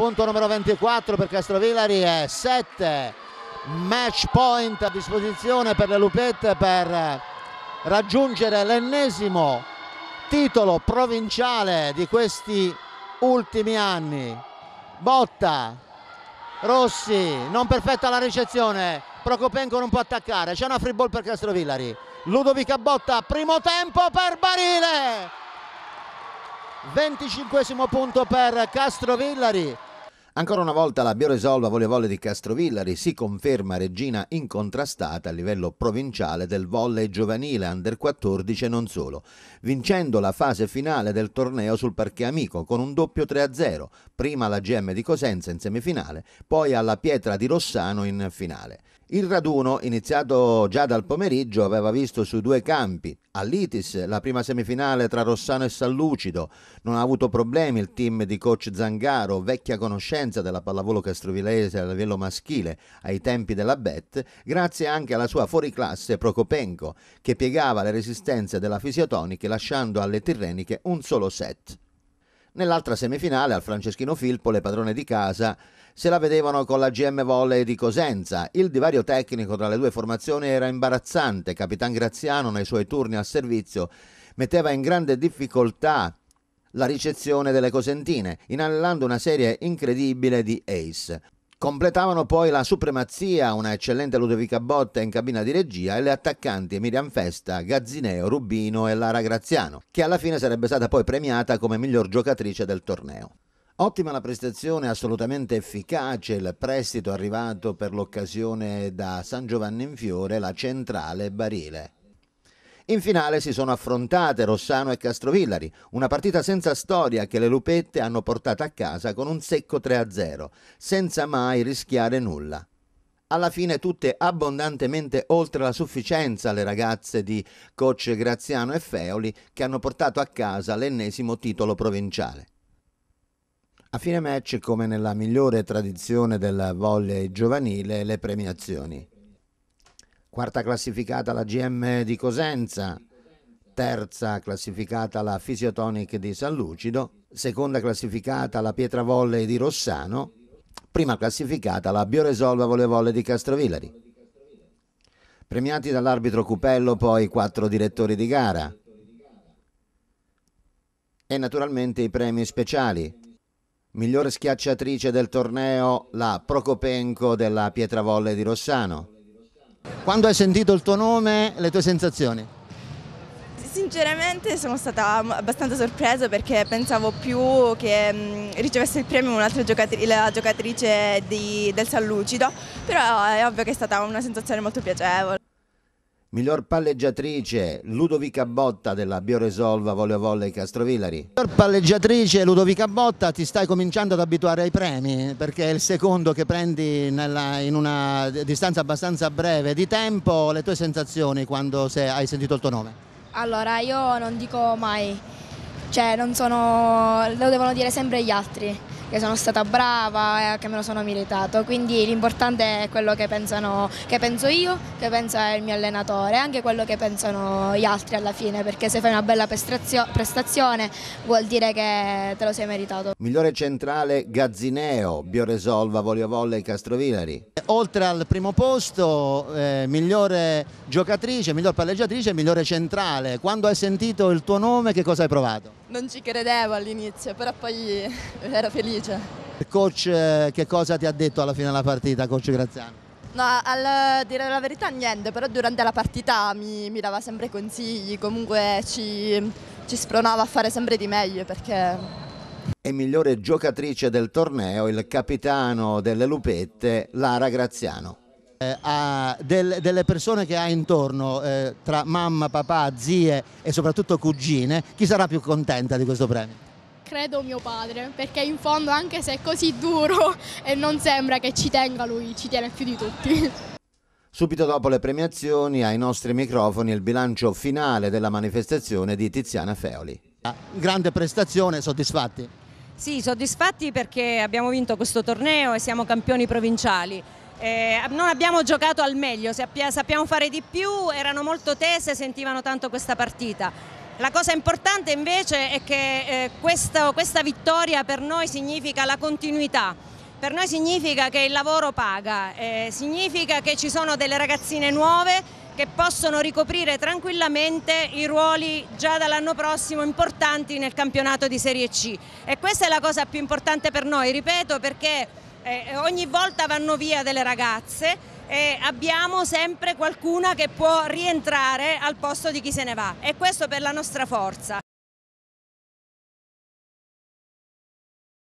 punto numero 24 per Castrovillari e 7 match point a disposizione per le Lupette per raggiungere l'ennesimo titolo provinciale di questi ultimi anni. Botta, Rossi, non perfetta la ricezione, Procopenco non può attaccare, c'è una free ball per Castrovillari. Ludovica Botta, primo tempo per Barile. 25 punto per Castrovillari. Ancora una volta la Bioresolva Volevolle di Castrovillari si conferma regina incontrastata a livello provinciale del volley giovanile under 14 e non solo, vincendo la fase finale del torneo sul parche amico con un doppio 3-0, prima alla GM di Cosenza in semifinale, poi alla Pietra di Rossano in finale. Il raduno, iniziato già dal pomeriggio, aveva visto sui due campi, all'Itis, la prima semifinale tra Rossano e Sallucido. Non ha avuto problemi il team di coach Zangaro, vecchia conoscenza della pallavolo castrovillese a livello maschile ai tempi della BET, grazie anche alla sua fuoriclasse Procopenco, che piegava le resistenze della Fisiotoniche lasciando alle Tirreniche un solo set. Nell'altra semifinale al Franceschino Filppo, le padrone di casa, se la vedevano con la GM Volley di Cosenza. Il divario tecnico tra le due formazioni era imbarazzante. Capitan Graziano nei suoi turni al servizio metteva in grande difficoltà la ricezione delle cosentine, inanellando una serie incredibile di ace. Completavano poi la supremazia una eccellente Ludovica Botta in cabina di regia e le attaccanti Miriam Festa, Gazzineo, Rubino e Lara Graziano, che alla fine sarebbe stata poi premiata come miglior giocatrice del torneo. Ottima la prestazione, assolutamente efficace il prestito arrivato per l'occasione da San Giovanni in Fiore, la centrale Barile. In finale si sono affrontate Rossano e Castrovillari, una partita senza storia che le Lupette hanno portato a casa con un secco 3-0, senza mai rischiare nulla. Alla fine tutte abbondantemente oltre la sufficienza le ragazze di coach Graziano e Feoli che hanno portato a casa l'ennesimo titolo provinciale. A fine match, come nella migliore tradizione del volley giovanile, le premiazioni. Quarta classificata la GM di Cosenza, terza classificata la Physiotonic di San Lucido, seconda classificata la Pietra Volley di Rossano, prima classificata la Bioresolva Volevolle di Castrovillari. Premiati dall'arbitro Cupello poi quattro direttori di gara e naturalmente i premi speciali, Migliore schiacciatrice del torneo la Procopenco della Pietravolle di Rossano. Quando hai sentito il tuo nome, le tue sensazioni? Sinceramente sono stata abbastanza sorpresa perché pensavo più che ricevesse il premio un'altra giocatri giocatrice di, del San Lucido, però è ovvio che è stata una sensazione molto piacevole. Miglior palleggiatrice Ludovica Botta della Bioresolva Volle Volle Castrovillari. Miglior palleggiatrice Ludovica Botta, ti stai cominciando ad abituare ai premi perché è il secondo che prendi nella, in una distanza abbastanza breve di tempo. Le tue sensazioni quando sei, hai sentito il tuo nome? Allora, io non dico mai, cioè non sono, lo devono dire sempre gli altri che sono stata brava, che me lo sono meritato, quindi l'importante è quello che, pensano, che penso io, che pensa il mio allenatore, anche quello che pensano gli altri alla fine, perché se fai una bella prestazione vuol dire che te lo sei meritato. Migliore centrale Gazzineo, Bioresolva, Volio Volle e Castrovillari. Oltre al primo posto, eh, migliore giocatrice, miglior palleggiatrice, migliore centrale, quando hai sentito il tuo nome che cosa hai provato? non ci credevo all'inizio, però poi ero felice. coach eh, che cosa ti ha detto alla fine della partita, coach Graziano? No, a dire la verità niente, però durante la partita mi, mi dava sempre consigli, comunque ci, ci spronava a fare sempre di meglio perché... E migliore giocatrice del torneo il capitano delle Lupette, Lara Graziano eh, a del, delle persone che ha intorno, eh, tra mamma, papà, zie e soprattutto cugine, chi sarà più contenta di questo premio? Credo mio padre, perché in fondo anche se è così duro e non sembra che ci tenga lui, ci tiene più di tutti. Subito dopo le premiazioni, ai nostri microfoni il bilancio finale della manifestazione di Tiziana Feoli. Grande prestazione, soddisfatti? Sì, soddisfatti perché abbiamo vinto questo torneo e siamo campioni provinciali. Eh, non abbiamo giocato al meglio, sappiamo fare di più, erano molto tese, sentivano tanto questa partita. La cosa importante invece è che eh, questa, questa vittoria per noi significa la continuità, per noi significa che il lavoro paga, eh, significa che ci sono delle ragazzine nuove che possono ricoprire tranquillamente i ruoli già dall'anno prossimo importanti nel campionato di Serie C e questa è la cosa più importante per noi, ripeto, perché eh, eh, ogni volta vanno via delle ragazze e abbiamo sempre qualcuna che può rientrare al posto di chi se ne va e questo per la nostra forza.